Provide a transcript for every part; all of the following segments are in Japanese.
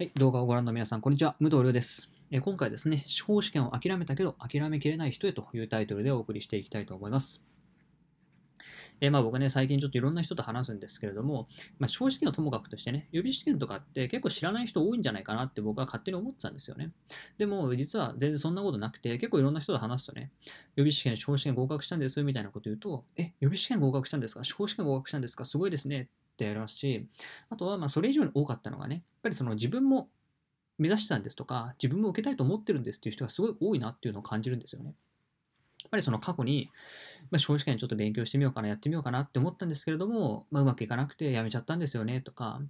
はい、動画をご覧の皆さん、こんにちは。武藤亮です。え今回ですね、司法試験を諦めたけど諦めきれない人へというタイトルでお送りしていきたいと思います。えまあ、僕ね、最近ちょっといろんな人と話すんですけれども、まあ、司法試験はともかくとしてね、予備試験とかって結構知らない人多いんじゃないかなって僕は勝手に思ってたんですよね。でも、実は全然そんなことなくて、結構いろんな人と話すとね、予備試験、司法試験合格したんですみたいなこと言うと、え、予備試験合格したんですか司法試験合格したんですかすごいですねってりますし、あとはまあそれ以上に多かったのがね、やっぱりその自分も目指してたんですとか、自分も受けたいと思ってるんですっていう人がすごい多いなっていうのを感じるんですよね。やっぱりその過去に、まあ、司法試験ちょっと勉強してみようかな、やってみようかなって思ったんですけれども、まあ、うまくいかなくてやめちゃったんですよねとか、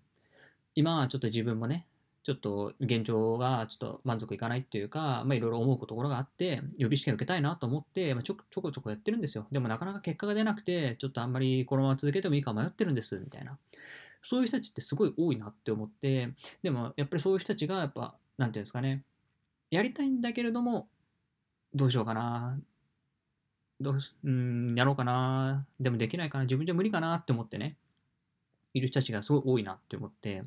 今はちょっと自分もね、ちょっと現状がちょっと満足いかないっていうか、まあ、いろいろ思うところがあって、予備試験受けたいなと思って、まあ、ちょちょこちょこやってるんですよ。でもなかなか結果が出なくて、ちょっとあんまりこのまま続けてもいいか迷ってるんです、みたいな。そういう人たちってすごい多いなって思って、でもやっぱりそういう人たちが、やっぱ、なんていうんですかね、やりたいんだけれども、どうしようかな、どうし、うん、やろうかな、でもできないかな、自分じゃ無理かなって思ってね、いる人たちがすごい多いなって思って、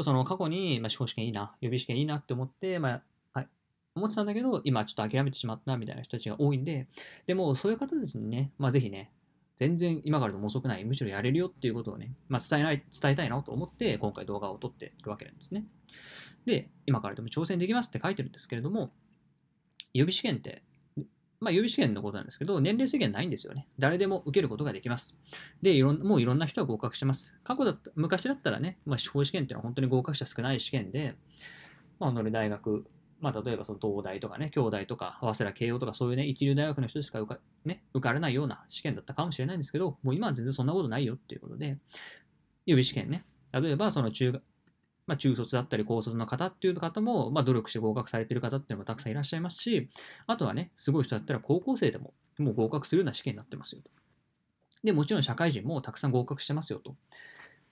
その過去に、まあ、司法試験いいな、予備試験いいなって思って、まあ、はい、思ってたんだけど、今ちょっと諦めてしまったみたいな人たちが多いんで、でもそういう方たちにね、まあ、ぜひね、全然今からでも遅くない、むしろやれるよっていうことをね、まあ、伝えない、伝えたいなと思って、今回動画を撮っているわけなんですね。で、今からでも挑戦できますって書いてるんですけれども、予備試験ってまあ、予備試験のことなんですけど、年齢制限ないんですよね。誰でも受けることができます。で、いろんもういろんな人が合格します。過去だった、昔だったらね、まあ、司法試験っていうのは本当に合格者少ない試験で、まあ、乗大学、まあ、例えばその東大とかね、京大とか、早稲田慶応とか、そういうね、一流大学の人しか受か,、ね、受からないような試験だったかもしれないんですけど、もう今は全然そんなことないよっていうことで、予備試験ね。例えば、その中まあ、中卒だったり高卒の方っていう方も、まあ、努力して合格されてる方っていうのもたくさんいらっしゃいますし、あとはね、すごい人だったら高校生でも、もう合格するような試験になってますよと。で、もちろん社会人もたくさん合格してますよと。やっ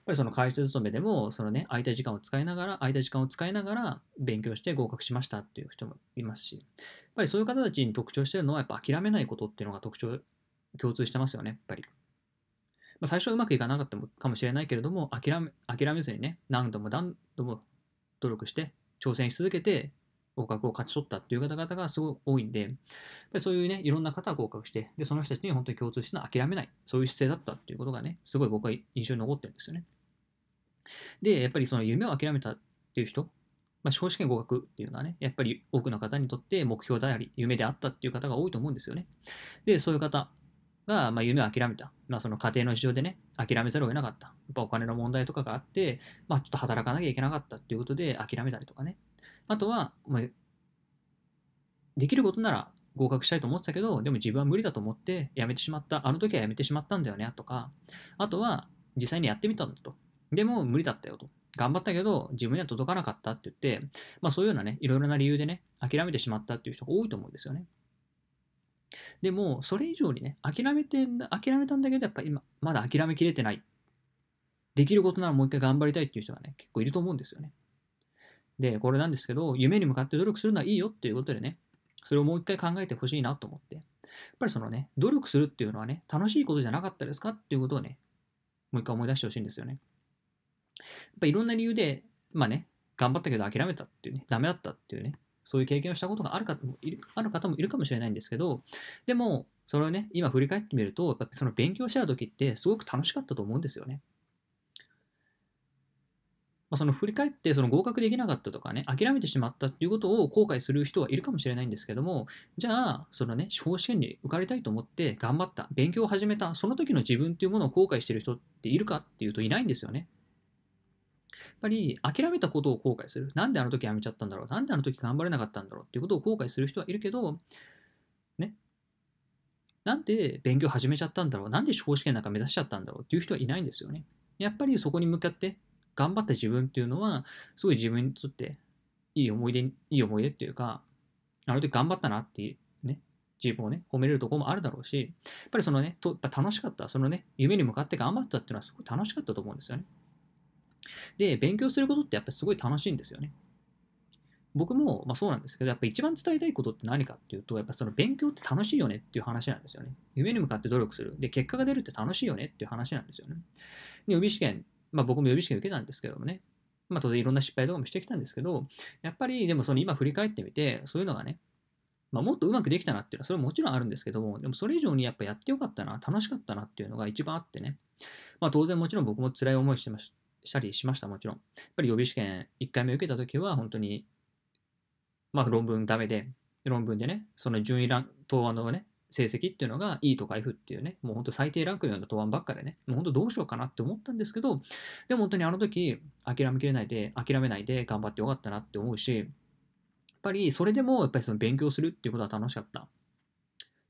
ぱりその会社勤めでも、そのね、空いた時間を使いながら、空いた時間を使いながら勉強して合格しましたっていう人もいますし、やっぱりそういう方たちに特徴してるのは、やっぱ諦めないことっていうのが特徴、共通してますよね、やっぱり。まあ、最初はうまくいかなかったかもしれないけれども諦め諦めずにね何度も何度も努力して挑戦し続けて合格を勝ち取ったっていう方々がすごい多いんで、でそういうね、いろんな方が合格して、で、その人たちに本当に共通しての諦めない、そういう姿勢だったっていうことがね、すごい僕は印象に残ってるんですよね。で、やっぱりその夢を諦めたっていう人、まあ、司法試験合格っていうのはね、やっぱり多くの方にとって目標であり、夢であったっていう方が多いと思うんですよね。で、そういう方、が、まあ、夢を諦めた。まあ、その家庭の事情でね、諦めざるを得なかった。やっぱお金の問題とかがあって、まあ、ちょっと働かなきゃいけなかったっていうことで諦めたりとかね。あとは、まあ、できることなら合格したいと思ってたけど、でも自分は無理だと思って辞めてしまった。あの時は辞めてしまったんだよね、とか。あとは、実際にやってみたんだと。でも無理だったよと。頑張ったけど、自分には届かなかったって言って、まあそういうようなね、いろいろな理由でね、諦めてしまったっていう人が多いと思うんですよね。でも、それ以上にね、諦めて、諦めたんだけど、やっぱ今、まだ諦めきれてない。できることならもう一回頑張りたいっていう人がね、結構いると思うんですよね。で、これなんですけど、夢に向かって努力するのはいいよっていうことでね、それをもう一回考えてほしいなと思って、やっぱりそのね、努力するっていうのはね、楽しいことじゃなかったですかっていうことをね、もう一回思い出してほしいんですよね。やっぱいろんな理由で、まあね、頑張ったけど諦めたっていうね、ダメだったっていうね、そういう経験をしたことがある方もいるある方もいるかもしれないんですけど、でも、それをね、今振り返ってみると、やっぱその勉強してた時ってすごく楽しかったと思うんですよね。まあ、その振り返ってその合格できなかったとかね、諦めてしまったっていうことを後悔する人はいるかもしれないんですけども、じゃあ、そのね、司法試験に受かりたいと思って頑張った、勉強を始めた、その時の自分っていうものを後悔してる人っているかっていうといないんですよね。っぱり諦めたことを後悔する。なんであの時やめちゃったんだろう。なんであの時頑張れなかったんだろうっていうことを後悔する人はいるけど、ね。なんで勉強始めちゃったんだろう。なんで司法試験なんか目指しちゃったんだろうっていう人はいないんですよね。やっぱりそこに向かって頑張った自分っていうのは、すごい自分にとっていい思い出、いい思い出っていうか、あの時頑張ったなっていうね、自分をね、褒めれるとこもあるだろうし、やっぱりそのね、とやっぱ楽しかった、そのね、夢に向かって頑張ったっていうのはすごい楽しかったと思うんですよね。で、勉強することってやっぱりすごい楽しいんですよね。僕も、まあ、そうなんですけど、やっぱ一番伝えたいことって何かっていうと、やっぱその勉強って楽しいよねっていう話なんですよね。夢に向かって努力する。で、結果が出るって楽しいよねっていう話なんですよね。で、予備試験、まあ僕も予備試験受けたんですけどもね、まあ当然いろんな失敗とかもしてきたんですけど、やっぱりでもその今振り返ってみて、そういうのがね、まあ、もっとうまくできたなっていうのはそれももちろんあるんですけども、でもそれ以上にやっぱやってよかったな、楽しかったなっていうのが一番あってね、まあ当然もちろん僕も辛い思いしてまししたりしました、もちろん。やっぱり予備試験1回目受けた時は、本当に、まあ論文ダメで、論文でね、その順位ラン、答案のね、成績っていうのが E とか F っていうね、もう本当最低ランクのような答案ばっかでね、もう本当どうしようかなって思ったんですけど、でも本当にあの時諦めきれないで、諦めないで頑張ってよかったなって思うし、やっぱりそれでもやっぱりその勉強するっていうことは楽しかった。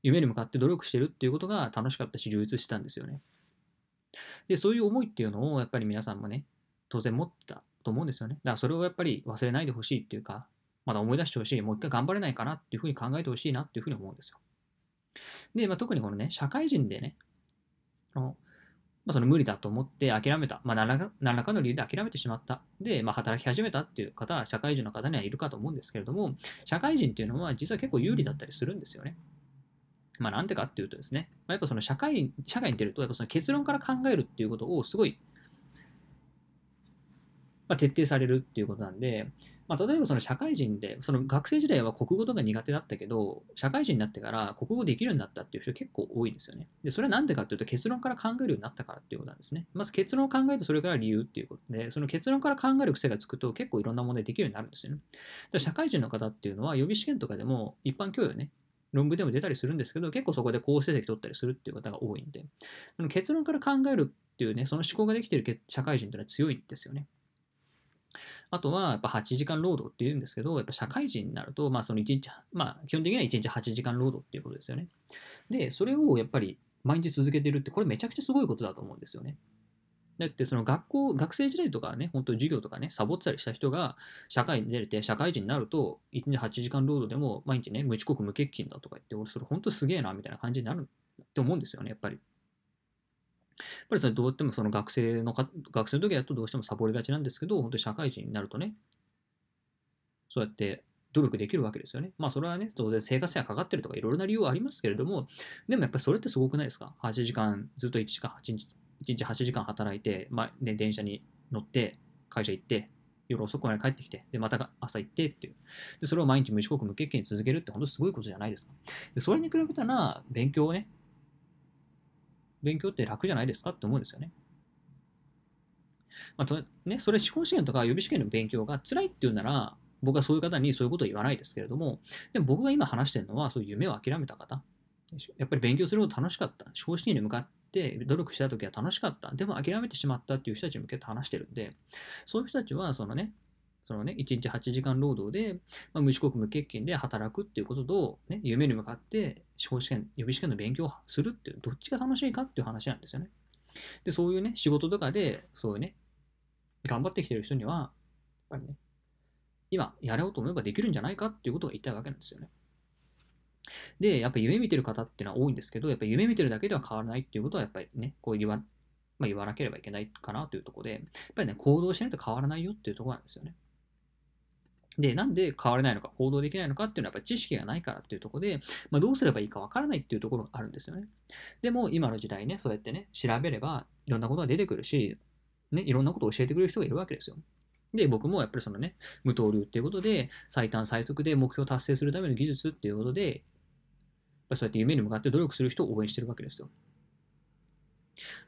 夢に向かって努力してるっていうことが楽しかったし、充実したんですよね。で、そういう思いっていうのをやっぱり皆さんもね、当然持ってたと思うんですよね。だからそれをやっぱり忘れないでほしいっていうか、まだ思い出してほしい、もう一回頑張れないかなっていうふうに考えてほしいなっていうふうに思うんですよ。で、まあ、特にこのね、社会人でね、そのまあ、その無理だと思って諦めた、まあ何らか、何らかの理由で諦めてしまった、で、まあ、働き始めたっていう方は、社会人の方にはいるかと思うんですけれども、社会人っていうのは実は結構有利だったりするんですよね。まあ、なんでかっていうとですね、まあ、やっぱその社会社会に出ると、やっぱその結論から考えるっていうことをすごい、まあ、徹底されるっていうことなんで、まあ、例えばその社会人で、その学生時代は国語とか苦手だったけど、社会人になってから国語できるようになったっていう人結構多いんですよね。で、それはなんでかっていうと結論から考えるようになったからっていうことなんですね。まず結論を考えてそれから理由っていうことで、その結論から考える癖がつくと結構いろんな問題できるようになるんですよね。社会人の方っていうのは予備試験とかでも一般教養ね、論文でも出たりするんですけど、結構そこで好成績取ったりするっていう方が多いんで、で結論から考えるっていうね、その思考ができてる社会人っていうのは強いんですよね。あとは、やっぱ8時間労働っていうんですけど、やっぱ社会人になると、まあその1日、まあ基本的には1日8時間労働っていうことですよね。で、それをやっぱり毎日続けてるって、これめちゃくちゃすごいことだと思うんですよね。だってその学校、学生時代とかね、本当授業とかね、サボったりした人が社会に出れて、社会人になると、1日8時間労働でも毎日ね、無遅刻無欠勤だとか言って、俺それ本当すげえな、みたいな感じになるって思うんですよね、やっぱり。やっぱりそれどうやってもその学生のか、学生の時だとどうしてもサボりがちなんですけど、本当に社会人になるとね、そうやって努力できるわけですよね。まあそれはね、当然生活費がかかってるとかいろいろな理由はありますけれども、でもやっぱりそれってすごくないですか ?8 時間、ずっと1時間8日1日8時間働いて、まあね、電車に乗って、会社行って、夜遅くまで帰ってきて、で、また朝行ってっていう。で、それを毎日無遅刻無欠勤に続けるって本当すごいことじゃないですか。で、それに比べたら、勉強をね、勉強って楽じゃないですかって思うんですよね。まあ、とね、それ司法試験とか予備試験の勉強が辛いっていうなら、僕はそういう方にそういうこと言わないですけれども、でも僕が今話してるのは、そういう夢を諦めた方、やっぱり勉強するの楽しかった、司法試験に向かって、、努力した時は楽しかった。でも諦めてしまったっていう人たちに向けて話してるんで、そういう人たちは、そのね、そのね、1日8時間労働で、まあ、無遅刻無欠勤で働くっていうことと、ね、夢に向かって司法試験、予備試験の勉強をするっていう、どっちが楽しいかっていう話なんですよね。で、そういうね、仕事とかで、そういうね、頑張ってきてる人には、やっぱりね、今やろうと思えばできるんじゃないかっていうことを言いたいわけなんですよね。で、やっぱ夢見てる方っていうのは多いんですけど、やっぱ夢見てるだけでは変わらないっていうことは、やっぱりね、こう言わ、まあ、言わなければいけないかなというところで、やっぱりね、行動しないと変わらないよっていうところなんですよね。で、なんで変われないのか、行動できないのかっていうのはやっぱり知識がないからっていうところで、まあ、どうすればいいかわからないっていうところがあるんですよね。でも、今の時代ね、そうやってね、調べればいろんなことが出てくるし、ね、いろんなことを教えてくれる人がいるわけですよ。で、僕もやっぱりそのね、無刀流っていうことで、最短最速で目標達成するための技術っていうことで、ぱそうやって夢に向かって努力する人を応援してるわけですよ。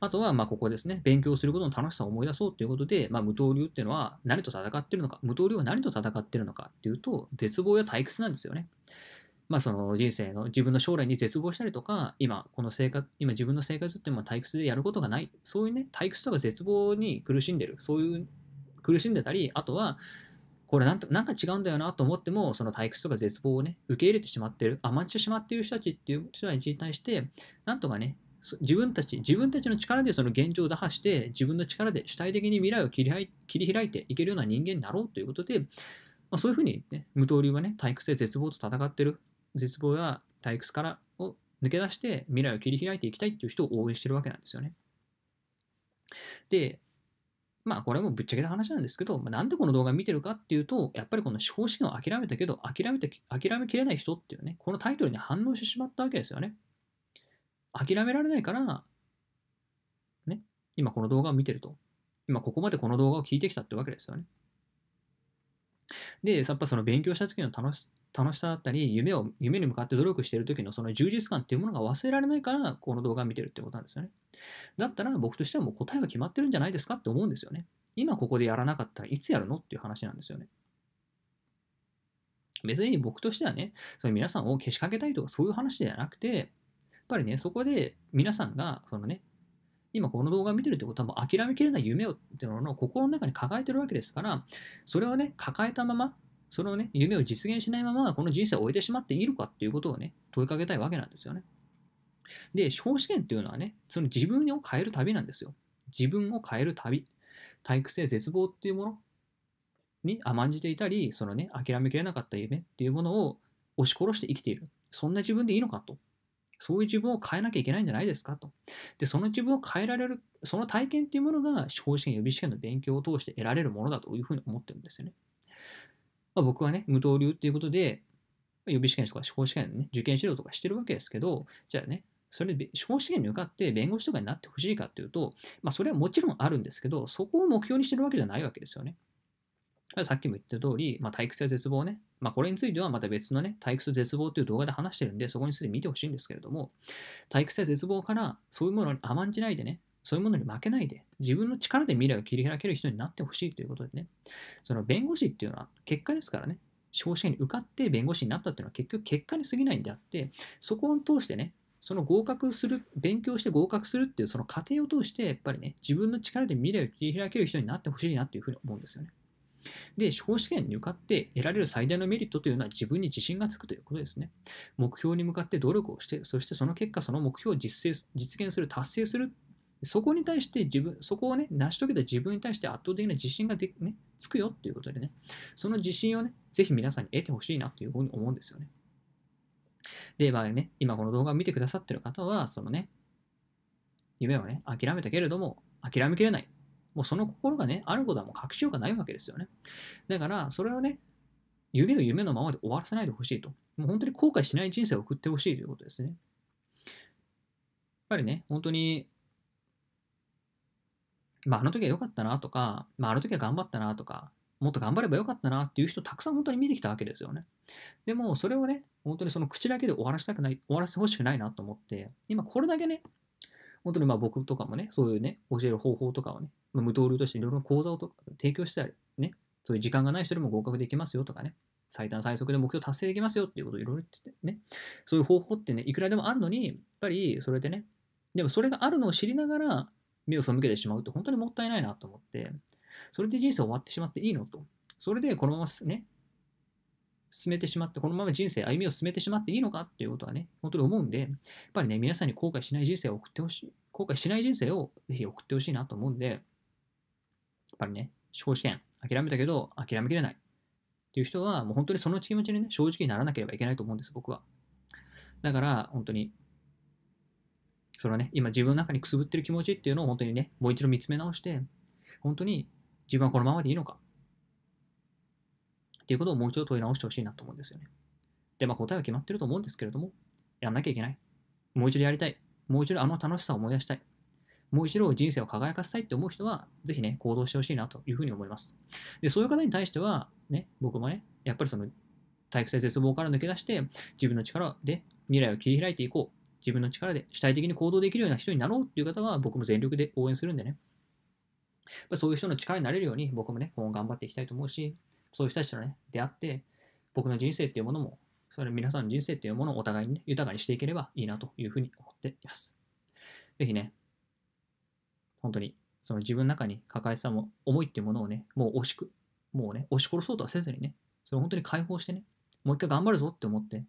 あとは、まここですね、勉強することの楽しさを思い出そうということで、まあ、無刀流っていうのは何と戦ってるのか、無刀流は何と戦ってるのかっていうと、絶望や退屈なんですよね。まあ、その人生の自分の将来に絶望したりとか、今、この生活、今自分の生活っても退屈でやることがない、そういうね、退屈とか絶望に苦しんでる、そういう苦しんでたり、あとは、これなんとなんか違うんだよなと思っても、その退屈とか絶望をね、受け入れてしまってる、甘んじてしまっている人たちっていう人たちに対して、なんとかね、自分たち、自分たちの力でその現状を打破して、自分の力で主体的に未来を切り切り開いていけるような人間になろうということで、まあ、そういうふうに、ね、無刀流はね、退屈や絶望と戦ってる、絶望や退屈からを抜け出して未来を切り開いていきたいっていう人を応援してるわけなんですよね。で、まあこれもぶっちゃけた話なんですけど、まあ、なんでこの動画見てるかっていうと、やっぱりこの司法試験を諦めたけど、諦めて、諦めきれない人っていうね、このタイトルに反応してしまったわけですよね。諦められないから、ね、今この動画を見てると。今ここまでこの動画を聞いてきたってわけですよね。で、やっぱその勉強した時の楽し楽しさだったり、夢を、夢に向かって努力している時のその充実感っていうものが忘れられないから、この動画を見てるってことなんですよね。だったら僕としてはもう答えは決まってるんじゃないですかって思うんですよね。今ここでやらなかったらいつやるのっていう話なんですよね。別に僕としてはね、その皆さんをけしかけたいとかそういう話ではなくて、やっぱりね、そこで皆さんが、そのね、今この動画を見てるってことはもう諦めきれない夢をっていうのを心の中に抱えてるわけですから、それをね、抱えたままそのね、夢を実現しないまま、この人生を終えてしまっているかっていうことをね、問いかけたいわけなんですよね。で、司法試っていうのはね、その自分を変える旅なんですよ。自分を変える旅。体育性絶望っていうものに甘んじていたり、そのね、諦めきれなかった夢っていうものを押し殺して生きている。そんな自分でいいのかと。そういう自分を変えなきゃいけないんじゃないですかと。で、その自分を変えられる、その体験っていうものが、司法試験、予備試験の勉強を通して得られるものだというふうに思ってるんですよね。まあ、僕はね、無刀流っていうことで、予備試験とか司法試験のね、受験指導とかしてるわけですけど、じゃあね、それで司法試験に受かって弁護士とかになってほしいかっていうと、まあ、それはもちろんあるんですけど、そこを目標にしてるわけじゃないわけですよね。さっきも言った通り、まあ、退屈や絶望ね。まあ、これについてはまた別のね、退屈と絶望という動画で話してるんで、そこについて見てほしいんですけれども、退屈や絶望からそういうものに甘んじないでね、そういうものに負けないで、自分の力で未来を切り開ける人になってほしいということでね、その弁護士っていうのは結果ですからね、司法試験に受かって弁護士になったっていうのは結局結果に過ぎないんであって、そこを通してね、その合格する、勉強して合格するっていうその過程を通して、やっぱりね、自分の力で未来を切り開ける人になってほしいなっていうふうに思うんですよね。で、司法試験に受かって得られる最大のメリットというのは自分に自信がつくということですね。目標に向かって努力をして、そしてその結果、その目標を実現する、達成するそこに対して自分、そこをね、成し遂げた自分に対して圧倒的な自信がで、ね、つくよっていうことでね、その自信をね、ぜひ皆さんに得てほしいなというふうに思うんですよね。で、まあね、今この動画を見てくださってる方は、そのね、夢をね、諦めたけれども、諦めきれない。もうその心がね、あることはもう隠しようがないわけですよね。だから、それをね、夢を夢のままで終わらせないでほしいと。もう本当に後悔しない人生を送ってほしいということですね。やっぱりね、本当にまあ、あの時は良かったなとか、まあ、あの時は頑張ったなとか、もっと頑張れば良かったなっていう人たくさん本当に見てきたわけですよね。でもそれをね、本当にその口だけで終わらせたくない、終わらせてほしくないなと思って、今これだけね、本当にまあ僕とかもね、そういうね、教える方法とかをね、無導流としていろいろ講座を提供したり、ね、そういう時間がない人でも合格できますよとかね、最短最速で目標達成できますよっていうことをいろいろ言っててね、そういう方法ってね、いくらでもあるのに、やっぱりそれでね、でもそれがあるのを知りながら、目を背けてしまうって本当にもったいないなと思って、それで人生終わってしまっていいのと。それでこのままね、進めてしまって、このまま人生、歩みを進めてしまっていいのかっていうことはね、本当に思うんで、やっぱりね、皆さんに後悔しない人生を送ってほしい。後悔しない人生をぜひ送ってほしいなと思うんで、やっぱりね、司法試験、諦めたけど、諦めきれない。っていう人は、もう本当にその気持ちにね、正直にならなければいけないと思うんです、僕は。だから、本当に、そのね、今自分の中にくすぶってる気持ちっていうのを本当にね、もう一度見つめ直して、本当に自分はこのままでいいのかっていうことをもう一度問い直してほしいなと思うんですよね。で、まあ答えは決まってると思うんですけれども、やんなきゃいけない。もう一度やりたい。もう一度あの楽しさを思い出したい。もう一度人生を輝かせたいって思う人は、ぜひね、行動してほしいなというふうに思います。で、そういう方に対しては、ね、僕もね、やっぱりその体育性絶望から抜け出して、自分の力で未来を切り開いていこう自分の力で主体的に行動できるような人になろうっていう方は僕も全力で応援するんでね。そういう人の力になれるように僕もね、今後頑張っていきたいと思うし、そういう人たちとね、出会って、僕の人生っていうものも、それ皆さんの人生っていうものをお互いに、ね、豊かにしていければいいなというふうに思っています。ぜひね、本当に、その自分の中に抱えてた思いっていうものをね、もう押しく、もうね、押し殺そうとはせずにね、それを本当に解放してね、もう一回頑張るぞって思って、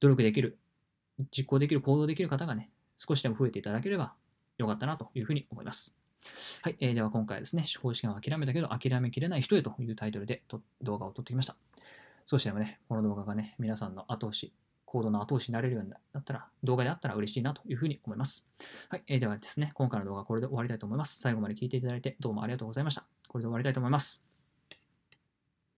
努力できる実行できる、行動できる方がね、少しでも増えていただければよかったなというふうに思います。はい、えー、では今回ですね、司法試験を諦めたけど諦めきれない人へというタイトルで動画を撮ってきました。少しでもね、この動画がね、皆さんの後押し、行動の後押しになれるようになったら、動画であったら嬉しいなというふうに思います。はい、えー、ではですね、今回の動画はこれで終わりたいと思います。最後まで聴いていただいてどうもありがとうございました。これで終わりたいと思います。